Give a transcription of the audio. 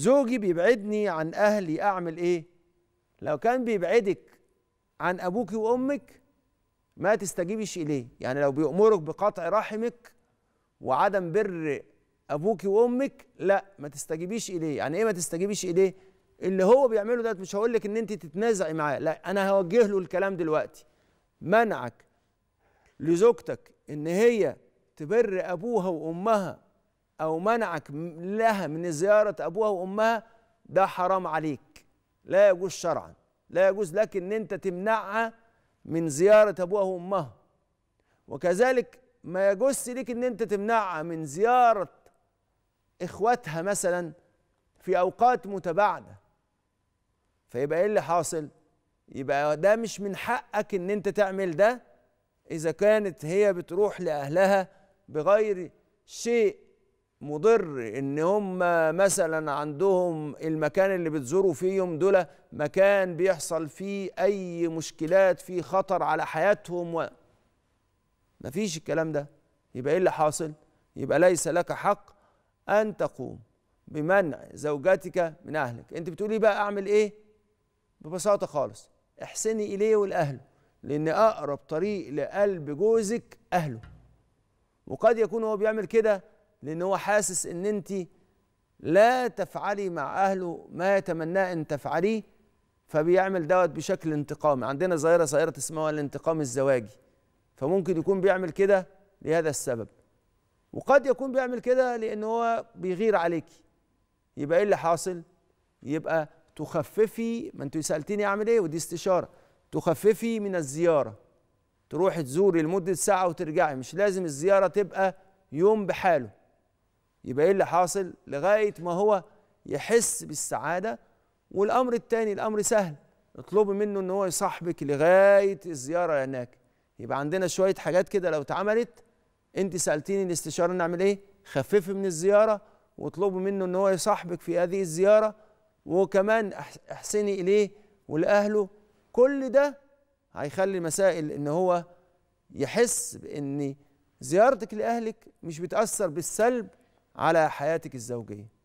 زوجي بيبعدني عن اهلي اعمل ايه لو كان بيبعدك عن ابوك وامك ما تستجيبش اليه يعني لو بيأمرك بقطع رحمك وعدم بر ابوك وامك لا ما تستجيبيش اليه يعني ايه ما تستجيبيش اليه اللي هو بيعمله ده مش هقول لك ان انت تتنازعي معاه لا انا هوجه له الكلام دلوقتي منعك لزوجتك ان هي تبر ابوها وامها أو منعك لها من زيارة أبوها وأمها ده حرام عليك لا يجوز شرعا لا يجوز لك أن أنت تمنعها من زيارة أبوها وأمها وكذلك ما يجوز ليك أن أنت تمنعها من زيارة إخواتها مثلا في أوقات متباعدة فيبقى إيه اللي حاصل؟ يبقى ده مش من حقك ان انت تعمل ده اذا كانت هي بتروح لاهلها بغير شيء مضر ان هم مثلا عندهم المكان اللي بتزوروا فيهم دول مكان بيحصل فيه اي مشكلات في خطر على حياتهم و... مفيش الكلام ده يبقى ايه اللي حاصل يبقى ليس لك حق ان تقوم بمنع زوجتك من اهلك انت بتقولي بقى اعمل ايه ببساطه خالص احسني اليه ولاهله لان اقرب طريق لقلب جوزك اهله وقد يكون هو بيعمل كده لأن هو حاسس إن أنتِ لا تفعلي مع أهله ما يتمناه أن تفعليه فبيعمل دوت بشكل انتقامي عندنا ظاهرة ظاهرة اسمها الانتقام الزواجي فممكن يكون بيعمل كده لهذا السبب وقد يكون بيعمل كده لأن هو بيغير عليك يبقى إيه اللي حاصل؟ يبقى تخففي ما أنت سألتيني أعمل إيه ودي استشارة تخففي من الزيارة تروحي تزوري لمدة ساعة وترجعي مش لازم الزيارة تبقى يوم بحاله يبقى ايه اللي حاصل لغايه ما هو يحس بالسعاده والامر الثاني الامر سهل اطلبي منه ان هو يصاحبك لغايه الزياره هناك يبقى عندنا شويه حاجات كده لو اتعملت انت سالتيني الاستشاره نعمل ايه خففي من الزياره واطلبي منه ان هو يصاحبك في هذه الزياره وكمان احسني اليه ولاهله كل ده هيخلي مسائل ان هو يحس بان زيارتك لاهلك مش بتاثر بالسلب على حياتك الزوجيه